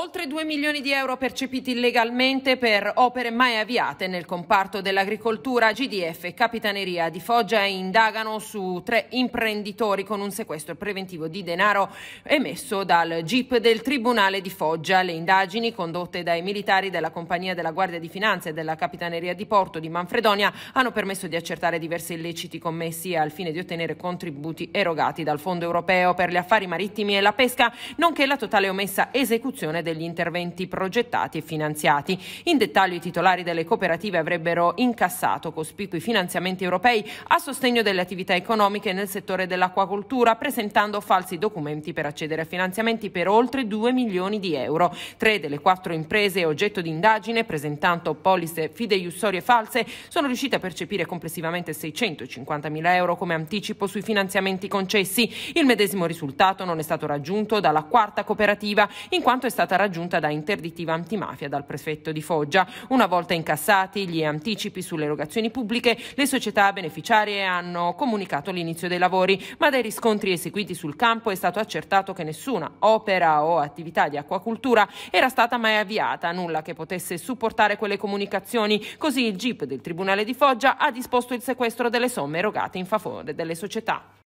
Oltre 2 milioni di euro percepiti illegalmente per opere mai avviate nel comparto dell'agricoltura, GDF e Capitaneria di Foggia indagano su tre imprenditori con un sequestro preventivo di denaro emesso dal GIP del Tribunale di Foggia. Le indagini condotte dai militari della Compagnia della Guardia di Finanza e della Capitaneria di Porto di Manfredonia hanno permesso di accertare diversi illeciti commessi al fine di ottenere contributi erogati dal Fondo europeo per gli affari marittimi e la pesca, nonché la totale omessa esecuzione degli interventi progettati e finanziati. In dettaglio i titolari delle cooperative avrebbero incassato cospicui finanziamenti europei a sostegno delle attività economiche nel settore dell'acquacoltura, presentando falsi documenti per accedere a finanziamenti per oltre 2 milioni di euro. Tre delle quattro imprese oggetto di indagine, presentando polisse fideiussorie false, sono riuscite a percepire complessivamente 650 mila euro come anticipo sui finanziamenti concessi. Il medesimo risultato non è stato raggiunto dalla quarta cooperativa, in quanto è stata raggiunta da interdittiva antimafia dal prefetto di Foggia. Una volta incassati gli anticipi sulle erogazioni pubbliche, le società beneficiarie hanno comunicato l'inizio dei lavori, ma dai riscontri eseguiti sul campo è stato accertato che nessuna opera o attività di acquacultura era stata mai avviata, nulla che potesse supportare quelle comunicazioni. Così il GIP del Tribunale di Foggia ha disposto il sequestro delle somme erogate in favore delle società.